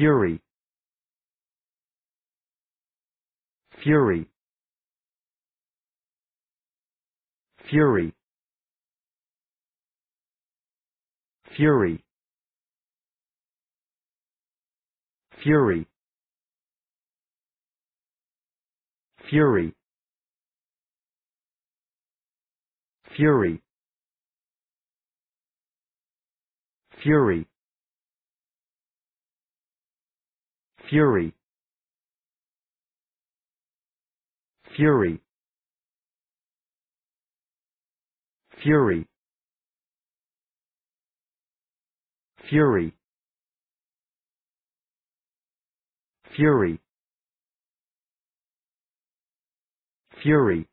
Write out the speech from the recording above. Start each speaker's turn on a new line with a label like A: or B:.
A: fury fury fury fury fury fury fury fury fury fury fury fury fury fury